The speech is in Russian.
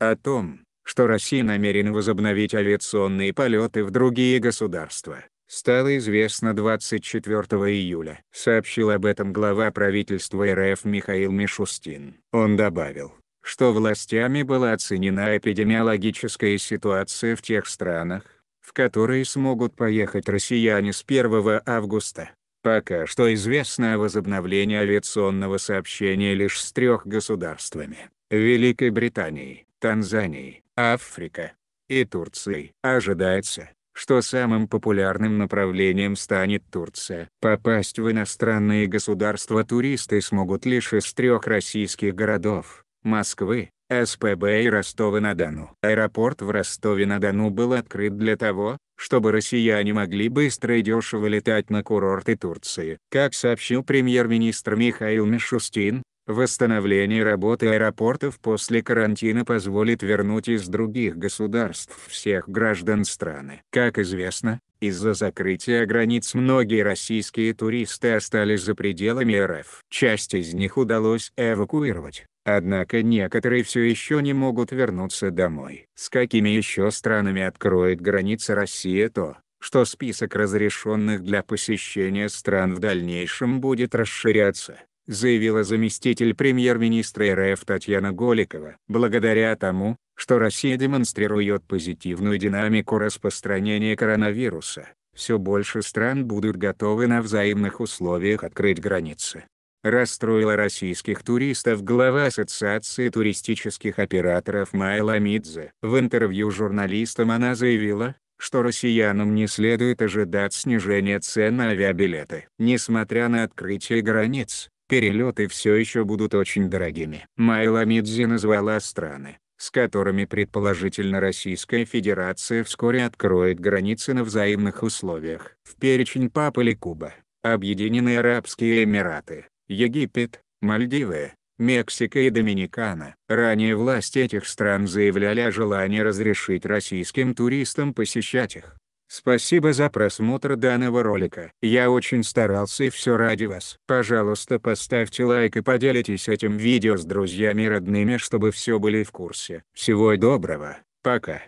О том, что Россия намерена возобновить авиационные полеты в другие государства, стало известно 24 июля. Сообщил об этом глава правительства РФ Михаил Мишустин. Он добавил, что властями была оценена эпидемиологическая ситуация в тех странах, в которые смогут поехать россияне с 1 августа. Пока что известно о возобновлении авиационного сообщения лишь с трех государствами – Великой Британией, Танзанией, Африка и Турцией Ожидается, что самым популярным направлением станет Турция. Попасть в иностранные государства туристы смогут лишь из трех российских городов – Москвы, СПБ и Ростова-на-Дону. Аэропорт в Ростове-на-Дону был открыт для того, чтобы россияне могли быстро и дешево летать на курорты Турции. Как сообщил премьер-министр Михаил Мишустин, Восстановление работы аэропортов после карантина позволит вернуть из других государств всех граждан страны. Как известно, из-за закрытия границ многие российские туристы остались за пределами РФ. Часть из них удалось эвакуировать, однако некоторые все еще не могут вернуться домой. С какими еще странами откроет границы Россия то, что список разрешенных для посещения стран в дальнейшем будет расширяться заявила заместитель премьер-министра РФ Татьяна Голикова, благодаря тому, что Россия демонстрирует позитивную динамику распространения коронавируса, все больше стран будут готовы на взаимных условиях открыть границы. Расстроила российских туристов глава Ассоциации туристических операторов Майла Мидзе. В интервью журналистам она заявила, что россиянам не следует ожидать снижения цен на авиабилеты. Несмотря на открытие границ, перелеты все еще будут очень дорогими. Майла Мидзи назвала страны, с которыми предположительно Российская Федерация вскоре откроет границы на взаимных условиях. В перечень Папы Куба, Объединенные Арабские Эмираты, Египет, Мальдивы, Мексика и Доминикана. Ранее власти этих стран заявляли о желании разрешить российским туристам посещать их. Спасибо за просмотр данного ролика. Я очень старался и все ради вас. Пожалуйста поставьте лайк и поделитесь этим видео с друзьями и родными чтобы все были в курсе. Всего доброго, пока.